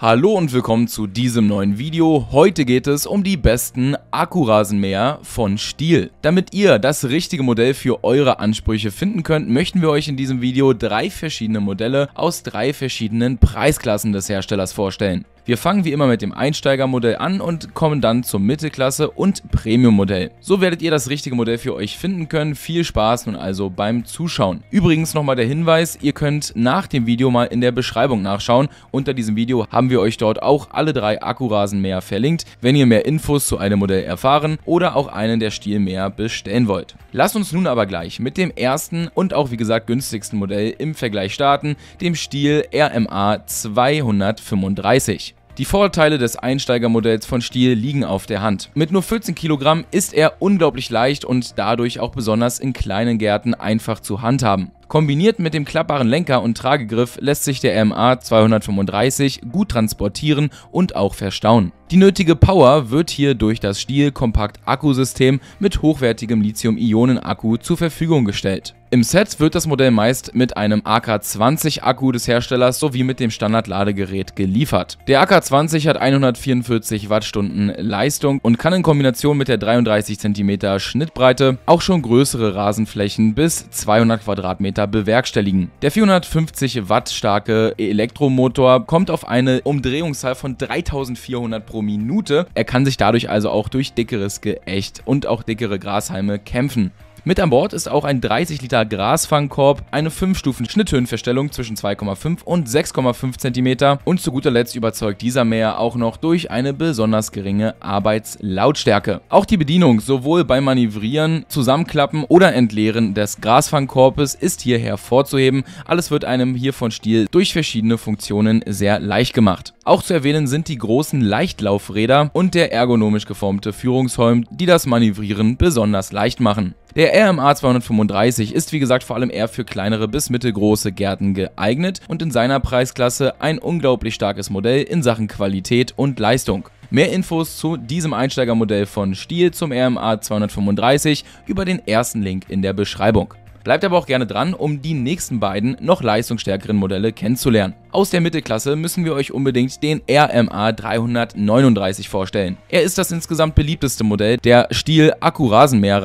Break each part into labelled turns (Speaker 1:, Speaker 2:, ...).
Speaker 1: Hallo und willkommen zu diesem neuen Video. Heute geht es um die besten Akkurasenmäher von Stiel. Damit ihr das richtige Modell für eure Ansprüche finden könnt, möchten wir euch in diesem Video drei verschiedene Modelle aus drei verschiedenen Preisklassen des Herstellers vorstellen. Wir fangen wie immer mit dem Einsteigermodell an und kommen dann zum Mittelklasse- und Premium-Modell. So werdet ihr das richtige Modell für euch finden können. Viel Spaß nun also beim Zuschauen. Übrigens nochmal der Hinweis, ihr könnt nach dem Video mal in der Beschreibung nachschauen. Unter diesem Video haben wir euch dort auch alle drei Akkurasen mehr verlinkt, wenn ihr mehr Infos zu einem Modell erfahren oder auch einen der Stil mehr bestellen wollt. Lasst uns nun aber gleich mit dem ersten und auch wie gesagt günstigsten Modell im Vergleich starten, dem Stil RMA 235. Die Vorteile des Einsteigermodells von Stiel liegen auf der Hand. Mit nur 14 Kilogramm ist er unglaublich leicht und dadurch auch besonders in kleinen Gärten einfach zu handhaben. Kombiniert mit dem klappbaren Lenker und Tragegriff lässt sich der MA 235 gut transportieren und auch verstauen. Die nötige Power wird hier durch das Stiel-Kompakt-Akkusystem mit hochwertigem Lithium-Ionen-Akku zur Verfügung gestellt. Im Set wird das Modell meist mit einem AK20-Akku des Herstellers sowie mit dem Standard-Ladegerät geliefert. Der AK20 hat 144 Wattstunden Leistung und kann in Kombination mit der 33 cm Schnittbreite auch schon größere Rasenflächen bis 200 Quadratmeter Kilometer bewerkstelligen. Der 450 Watt starke Elektromotor kommt auf eine Umdrehungszahl von 3400 pro Minute. Er kann sich dadurch also auch durch dickeres Geächt und auch dickere Grashalme kämpfen. Mit an Bord ist auch ein 30 Liter Grasfangkorb, eine 5 Stufen Schnitthöhenverstellung zwischen 2,5 und 6,5 cm und zu guter Letzt überzeugt dieser Mäher auch noch durch eine besonders geringe Arbeitslautstärke. Auch die Bedienung sowohl beim Manövrieren, Zusammenklappen oder Entleeren des Grasfangkorbes ist hier hervorzuheben. Alles wird einem hier von Stil durch verschiedene Funktionen sehr leicht gemacht. Auch zu erwähnen sind die großen Leichtlaufräder und der ergonomisch geformte Führungsholm, die das Manövrieren besonders leicht machen. Der RMA 235 ist wie gesagt vor allem eher für kleinere bis mittelgroße Gärten geeignet und in seiner Preisklasse ein unglaublich starkes Modell in Sachen Qualität und Leistung. Mehr Infos zu diesem Einsteigermodell von Stiel zum RMA 235 über den ersten Link in der Beschreibung. Bleibt aber auch gerne dran, um die nächsten beiden noch leistungsstärkeren Modelle kennenzulernen. Aus der Mittelklasse müssen wir euch unbedingt den RMA 339 vorstellen. Er ist das insgesamt beliebteste Modell der Stil akku rasenmäher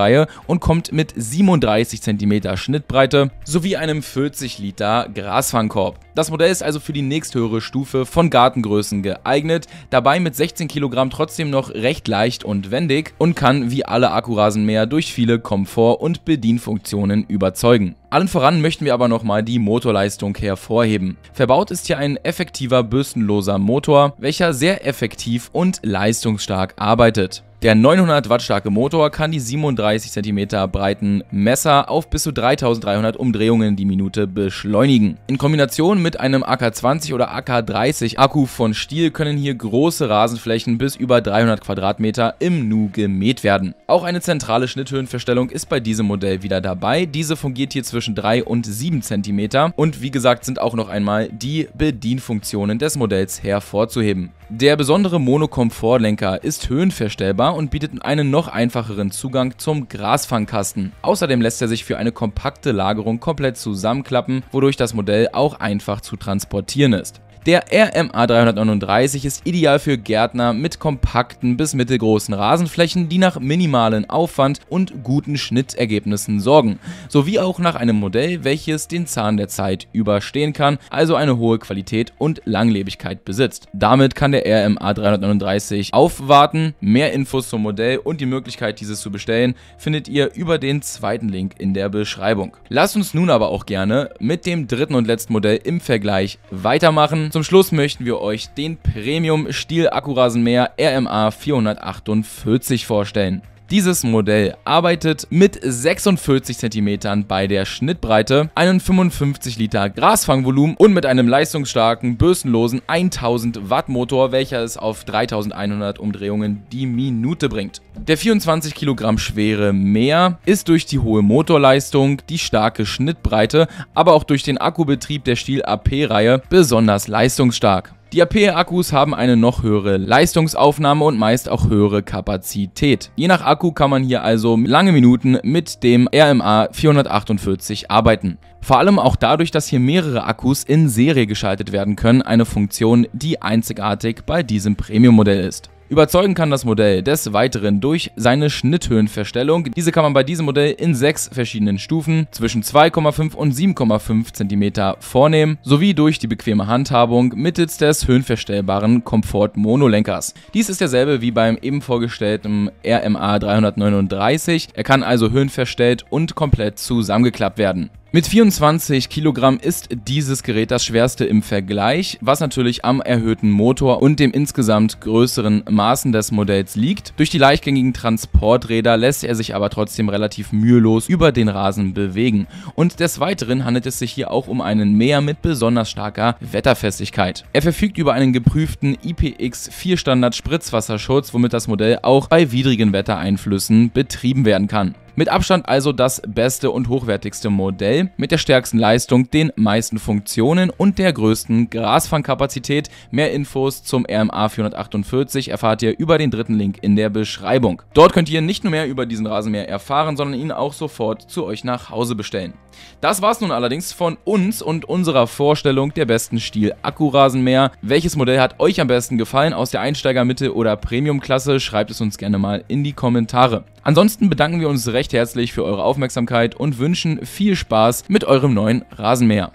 Speaker 1: und kommt mit 37 cm Schnittbreite sowie einem 40 Liter Grasfangkorb. Das Modell ist also für die nächsthöhere Stufe von Gartengrößen geeignet, dabei mit 16 kg trotzdem noch recht leicht und wendig und kann wie alle Akkurasenmäher durch viele Komfort- und Bedienfunktionen überzeugen. Allen voran möchten wir aber nochmal die Motorleistung hervorheben. Verbaut ist hier ein effektiver bürstenloser Motor, welcher sehr effektiv und leistungsstark arbeitet. Der 900 Watt starke Motor kann die 37 cm breiten Messer auf bis zu 3300 Umdrehungen die Minute beschleunigen. In Kombination mit einem AK-20 oder AK-30 Akku von Stiel können hier große Rasenflächen bis über 300 Quadratmeter im Nu gemäht werden. Auch eine zentrale Schnitthöhenverstellung ist bei diesem Modell wieder dabei. Diese fungiert hier zwischen 3 und 7 cm und wie gesagt sind auch noch einmal die Bedienfunktionen des Modells hervorzuheben. Der besondere Monokomfortlenker ist höhenverstellbar und bietet einen noch einfacheren Zugang zum Grasfangkasten. Außerdem lässt er sich für eine kompakte Lagerung komplett zusammenklappen, wodurch das Modell auch einfach zu transportieren ist. Der RMA 339 ist ideal für Gärtner mit kompakten bis mittelgroßen Rasenflächen, die nach minimalen Aufwand und guten Schnittergebnissen sorgen, sowie auch nach einem Modell, welches den Zahn der Zeit überstehen kann, also eine hohe Qualität und Langlebigkeit besitzt. Damit kann der RMA 339 aufwarten. Mehr Infos zum Modell und die Möglichkeit, dieses zu bestellen, findet ihr über den zweiten Link in der Beschreibung. Lasst uns nun aber auch gerne mit dem dritten und letzten Modell im Vergleich weitermachen zum Schluss möchten wir euch den Premium Stiel Akkurasenmäher RMA 448 vorstellen. Dieses Modell arbeitet mit 46 cm bei der Schnittbreite, einem 55 Liter Grasfangvolumen und mit einem leistungsstarken, bürstenlosen 1000 Watt Motor, welcher es auf 3100 Umdrehungen die Minute bringt. Der 24 kg schwere Mäher ist durch die hohe Motorleistung, die starke Schnittbreite, aber auch durch den Akkubetrieb der Stil AP-Reihe besonders leistungsstark. Die AP-Akkus haben eine noch höhere Leistungsaufnahme und meist auch höhere Kapazität. Je nach Akku kann man hier also lange Minuten mit dem RMA 448 arbeiten. Vor allem auch dadurch, dass hier mehrere Akkus in Serie geschaltet werden können, eine Funktion, die einzigartig bei diesem Premium-Modell ist. Überzeugen kann das Modell des Weiteren durch seine Schnitthöhenverstellung. Diese kann man bei diesem Modell in sechs verschiedenen Stufen zwischen 2,5 und 7,5 cm vornehmen, sowie durch die bequeme Handhabung mittels des höhenverstellbaren Komfort-Monolenkers. Dies ist derselbe wie beim eben vorgestellten RMA 339. Er kann also höhenverstellt und komplett zusammengeklappt werden. Mit 24 Kilogramm ist dieses Gerät das schwerste im Vergleich, was natürlich am erhöhten Motor und dem insgesamt größeren Maßen des Modells liegt. Durch die leichtgängigen Transporträder lässt er sich aber trotzdem relativ mühelos über den Rasen bewegen. Und des Weiteren handelt es sich hier auch um einen Mäher mit besonders starker Wetterfestigkeit. Er verfügt über einen geprüften IPX4 Standard Spritzwasserschutz, womit das Modell auch bei widrigen Wettereinflüssen betrieben werden kann. Mit Abstand also das beste und hochwertigste Modell mit der stärksten Leistung, den meisten Funktionen und der größten Grasfangkapazität. Mehr Infos zum RMA 448 erfahrt ihr über den dritten Link in der Beschreibung. Dort könnt ihr nicht nur mehr über diesen Rasenmäher erfahren, sondern ihn auch sofort zu euch nach Hause bestellen. Das war's nun allerdings von uns und unserer Vorstellung der besten Stil-Akkurasenmäher. Welches Modell hat euch am besten gefallen aus der Einsteigermitte oder Premium-Klasse? Schreibt es uns gerne mal in die Kommentare. Ansonsten bedanken wir uns recht herzlich für eure Aufmerksamkeit und wünschen viel Spaß mit eurem neuen Rasenmäher.